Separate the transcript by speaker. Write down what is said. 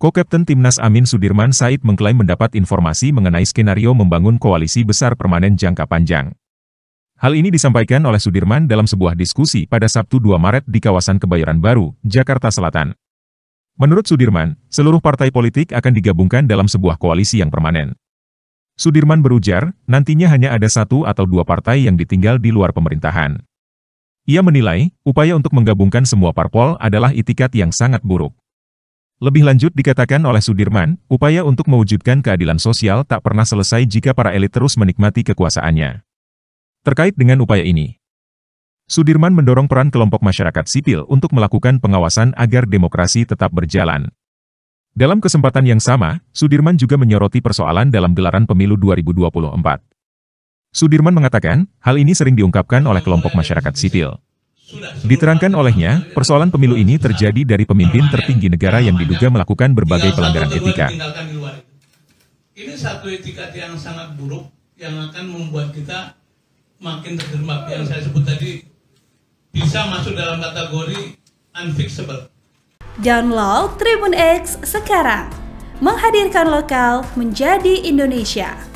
Speaker 1: Kokapten Timnas Amin Sudirman Said mengklaim mendapat informasi mengenai skenario membangun koalisi besar permanen jangka panjang. Hal ini disampaikan oleh Sudirman dalam sebuah diskusi pada Sabtu 2 Maret di kawasan Kebayoran Baru, Jakarta Selatan. Menurut Sudirman, seluruh partai politik akan digabungkan dalam sebuah koalisi yang permanen. Sudirman berujar, nantinya hanya ada satu atau dua partai yang ditinggal di luar pemerintahan. Ia menilai, upaya untuk menggabungkan semua parpol adalah itikat yang sangat buruk. Lebih lanjut dikatakan oleh Sudirman, upaya untuk mewujudkan keadilan sosial tak pernah selesai jika para elit terus menikmati kekuasaannya. Terkait dengan upaya ini, Sudirman mendorong peran kelompok masyarakat sipil untuk melakukan pengawasan agar demokrasi tetap berjalan. Dalam kesempatan yang sama, Sudirman juga menyoroti persoalan dalam gelaran pemilu 2024. Sudirman mengatakan, hal ini sering diungkapkan oleh kelompok masyarakat sipil. Diterangkan olehnya, persoalan pemilu ini terjadi dari pemimpin tertinggi negara yang diduga melakukan berbagai pelanggaran etika.
Speaker 2: Ini satu etika yang sangat buruk yang akan membuat kita makin terjerembab. Yang saya sebut tadi bisa masuk dalam kategori unfixable.
Speaker 3: Download Tribun X sekarang. Menghadirkan lokal menjadi Indonesia.